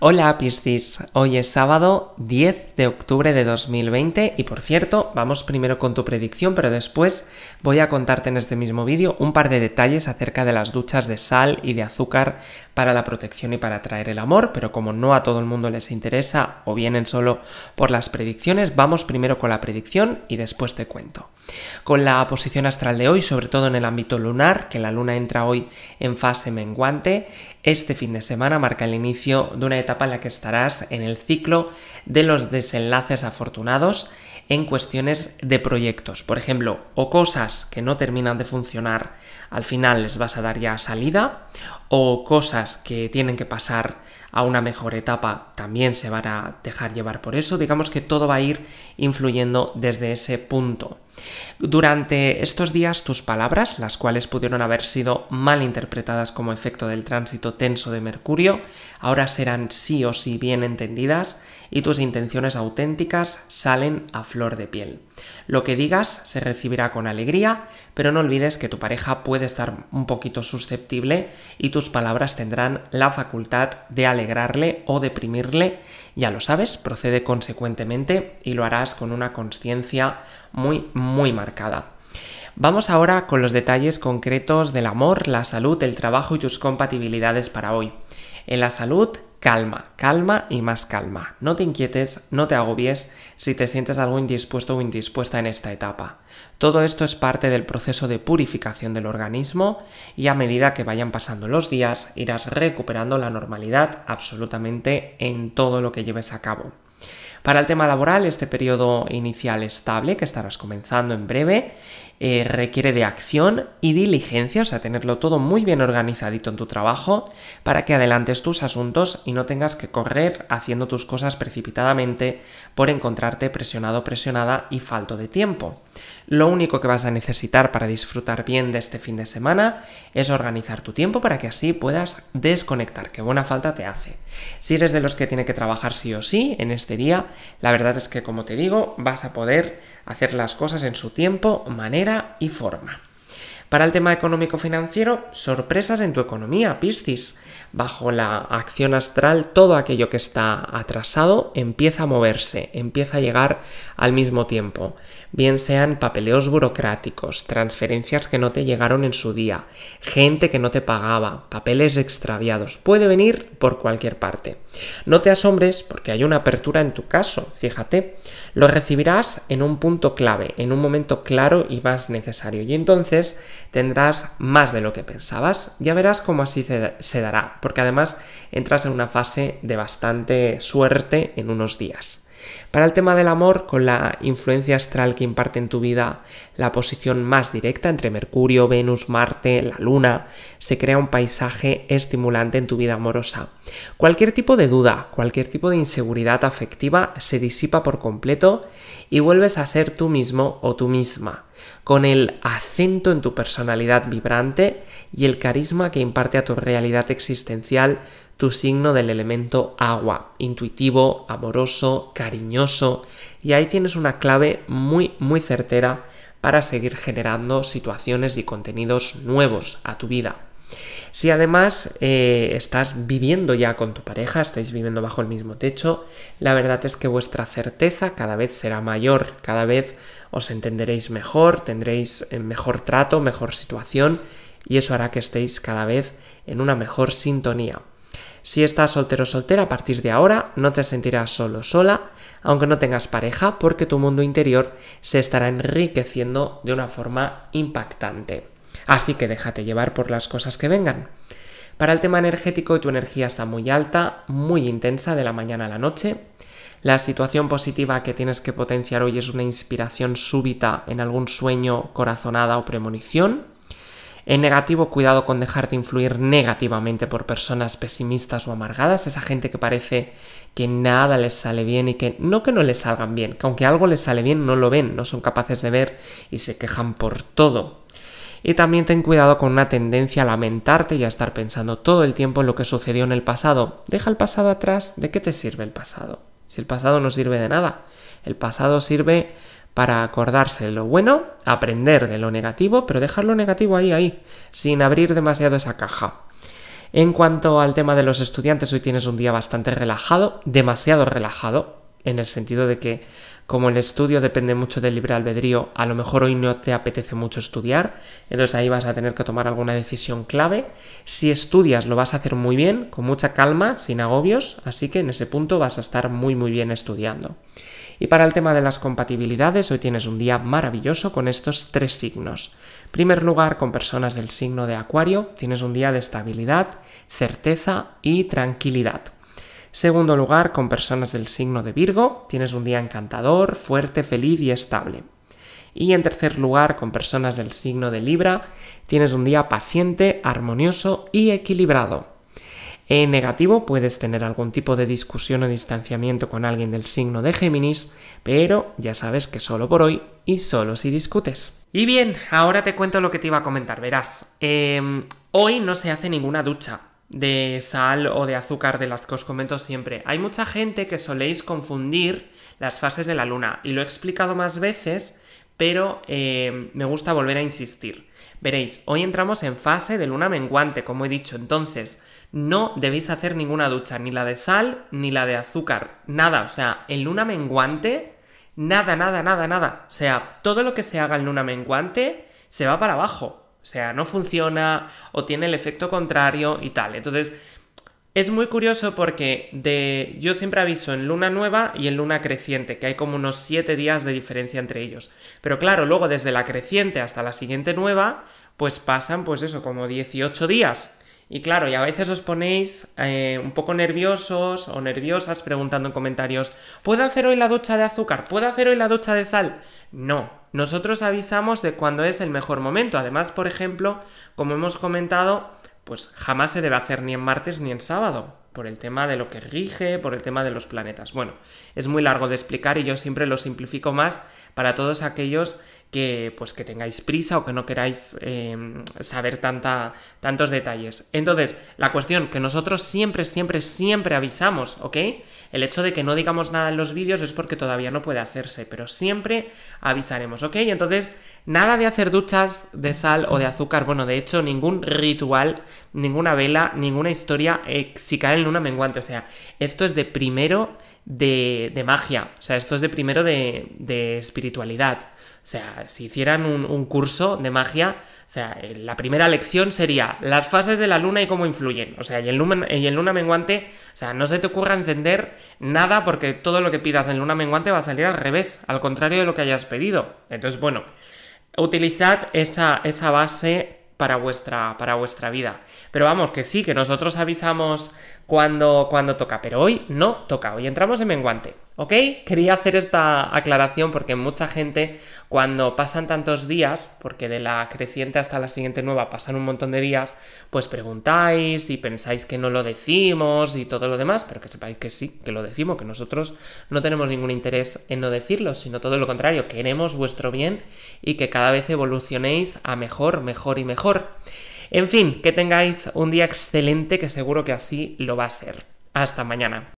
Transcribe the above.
Hola Piscis, hoy es sábado 10 de octubre de 2020 y por cierto, vamos primero con tu predicción, pero después voy a contarte en este mismo vídeo un par de detalles acerca de las duchas de sal y de azúcar para la protección y para atraer el amor, pero como no a todo el mundo les interesa o vienen solo por las predicciones, vamos primero con la predicción y después te cuento. Con la posición astral de hoy, sobre todo en el ámbito lunar, que la luna entra hoy en fase menguante, este fin de semana marca el inicio de una etapa en la que estarás en el ciclo de los desenlaces afortunados en cuestiones de proyectos. Por ejemplo, o cosas que no terminan de funcionar, al final les vas a dar ya salida, o cosas que tienen que pasar a una mejor etapa también se van a dejar llevar por eso. Digamos que todo va a ir influyendo desde ese punto. Durante estos días tus palabras, las cuales pudieron haber sido mal interpretadas como efecto del tránsito tenso de Mercurio, ahora serán sí o sí bien entendidas y tus intenciones auténticas salen a flor de piel. Lo que digas se recibirá con alegría, pero no olvides que tu pareja puede estar un poquito susceptible y tus palabras tendrán la facultad de alegrarle o deprimirle. Ya lo sabes, procede consecuentemente y lo harás con una conciencia muy, muy marcada. Vamos ahora con los detalles concretos del amor, la salud, el trabajo y tus compatibilidades para hoy. En la salud, calma, calma y más calma. No te inquietes, no te agobies si te sientes algo indispuesto o indispuesta en esta etapa. Todo esto es parte del proceso de purificación del organismo y a medida que vayan pasando los días irás recuperando la normalidad absolutamente en todo lo que lleves a cabo. Para el tema laboral, este periodo inicial estable, que estarás comenzando en breve, eh, requiere de acción y diligencia, o sea, tenerlo todo muy bien organizadito en tu trabajo para que adelantes tus asuntos y no tengas que correr haciendo tus cosas precipitadamente por encontrarte presionado, presionada y falto de tiempo. Lo único que vas a necesitar para disfrutar bien de este fin de semana es organizar tu tiempo para que así puedas desconectar, que buena falta te hace. Si eres de los que tiene que trabajar sí o sí en este día, la verdad es que como te digo, vas a poder hacer las cosas en su tiempo, manera y forma. Para el tema económico-financiero, sorpresas en tu economía, Piscis. Bajo la acción astral, todo aquello que está atrasado empieza a moverse, empieza a llegar al mismo tiempo. Bien sean papeleos burocráticos, transferencias que no te llegaron en su día, gente que no te pagaba, papeles extraviados. Puede venir por cualquier parte. No te asombres porque hay una apertura en tu caso, fíjate. Lo recibirás en un punto clave, en un momento claro y más necesario. Y entonces tendrás más de lo que pensabas. Ya verás cómo así se, dará, porque además entras en una fase de bastante suerte en unos días. Para el tema del amor, con la influencia astral que imparte en tu vida la posición más directa entre Mercurio, Venus, Marte, la Luna, se crea un paisaje estimulante en tu vida amorosa. Cualquier tipo de duda, cualquier tipo de inseguridad afectiva se disipa por completo y vuelves a ser tú mismo o tú misma con el acento en tu personalidad vibrante y el carisma que imparte a tu realidad existencial tu signo del elemento agua, intuitivo, amoroso, cariñoso, y ahí tienes una clave muy, muy certera para seguir generando situaciones y contenidos nuevos a tu vida. Si además eh, estás viviendo ya con tu pareja, estáis viviendo bajo el mismo techo, la verdad es que vuestra certeza cada vez será mayor, cada vez os entenderéis mejor, tendréis eh, mejor trato, mejor situación y eso hará que estéis cada vez en una mejor sintonía. Si estás soltero o soltera, a partir de ahora no te sentirás solo sola, aunque no tengas pareja, porque tu mundo interior se estará enriqueciendo de una forma impactante. Así que déjate llevar por las cosas que vengan. Para el tema energético, tu energía está muy alta, muy intensa de la mañana a la noche. La situación positiva que tienes que potenciar hoy es una inspiración súbita en algún sueño, corazonada o premonición. En negativo, cuidado con dejarte influir negativamente por personas pesimistas o amargadas, esa gente que parece que nada les sale bien y que no que no les salgan bien, que aunque algo les sale bien no lo ven, no son capaces de ver y se quejan por todo y también ten cuidado con una tendencia a lamentarte y a estar pensando todo el tiempo en lo que sucedió en el pasado. Deja el pasado atrás, ¿de qué te sirve el pasado? Si el pasado no sirve de nada, el pasado sirve para acordarse de lo bueno, aprender de lo negativo, pero dejar lo negativo ahí, ahí, sin abrir demasiado esa caja. En cuanto al tema de los estudiantes, hoy tienes un día bastante relajado, demasiado relajado, en el sentido de que como el estudio depende mucho del libre albedrío, a lo mejor hoy no te apetece mucho estudiar, entonces ahí vas a tener que tomar alguna decisión clave. Si estudias lo vas a hacer muy bien, con mucha calma, sin agobios, así que en ese punto vas a estar muy muy bien estudiando. Y para el tema de las compatibilidades, hoy tienes un día maravilloso con estos tres signos. En primer lugar, con personas del signo de Acuario, tienes un día de estabilidad, certeza y tranquilidad. Segundo lugar, con personas del signo de Virgo, tienes un día encantador, fuerte, feliz y estable. Y en tercer lugar, con personas del signo de Libra, tienes un día paciente, armonioso y equilibrado. En negativo puedes tener algún tipo de discusión o distanciamiento con alguien del signo de Géminis, pero ya sabes que solo por hoy y solo si discutes. Y bien, ahora te cuento lo que te iba a comentar. Verás, em, hoy no se hace ninguna ducha, de sal o de azúcar de las que os comento siempre. Hay mucha gente que soléis confundir las fases de la luna y lo he explicado más veces, pero eh, me gusta volver a insistir. Veréis, hoy entramos en fase de luna menguante, como he dicho, entonces no debéis hacer ninguna ducha, ni la de sal ni la de azúcar, nada, o sea, en luna menguante, nada, nada, nada, nada, o sea, todo lo que se haga en luna menguante se va para abajo, o sea, no funciona o tiene el efecto contrario y tal. Entonces, es muy curioso porque de, yo siempre aviso en luna nueva y en luna creciente, que hay como unos 7 días de diferencia entre ellos. Pero claro, luego desde la creciente hasta la siguiente nueva, pues pasan pues eso, como 18 días. Y claro, y a veces os ponéis eh, un poco nerviosos o nerviosas preguntando en comentarios, ¿puedo hacer hoy la ducha de azúcar? ¿Puedo hacer hoy la ducha de sal? No, nosotros avisamos de cuándo es el mejor momento. Además, por ejemplo, como hemos comentado, pues jamás se debe hacer ni en martes ni en sábado, por el tema de lo que rige, por el tema de los planetas. Bueno, es muy largo de explicar y yo siempre lo simplifico más para todos aquellos que, pues, que tengáis prisa o que no queráis eh, saber tantos detalles. Entonces, la cuestión que nosotros siempre, siempre, siempre avisamos, ¿ok? El hecho de que no digamos nada en los vídeos es porque todavía no puede hacerse, pero siempre avisaremos, ¿ok? Entonces, nada de hacer duchas de sal o de azúcar, bueno, de hecho, ningún ritual, ninguna vela, ninguna historia, eh, si cae en luna menguante, o sea, esto es de primero de, magia, o sea, esto es de primero de, de espiritualidad. O sea, si hicieran un, curso de magia, o sea, eh, la primera lección sería las fases de la luna y cómo influyen. O sea, y en, luna, y luna menguante, o sea, no se te ocurra encender nada porque todo lo que pidas en luna menguante va a salir al revés, al contrario de lo que hayas pedido. Entonces, bueno, utilizad esa, esa base para vuestra, para vuestra vida. Pero vamos, que sí, que nosotros avisamos cuando, cuando toca, pero hoy no toca, hoy entramos en menguante. ¿Ok? Quería hacer esta aclaración porque mucha gente cuando pasan tantos días, porque de la creciente hasta la siguiente nueva pasan un montón de días, pues preguntáis y pensáis que no lo decimos y todo lo demás, pero que sepáis que sí, que lo decimos, que nosotros no tenemos ningún interés en no decirlo, sino todo lo contrario, queremos vuestro bien y que cada vez evolucionéis a mejor, mejor y mejor. En fin, que tengáis un día excelente que seguro que así lo va a ser. Hasta mañana.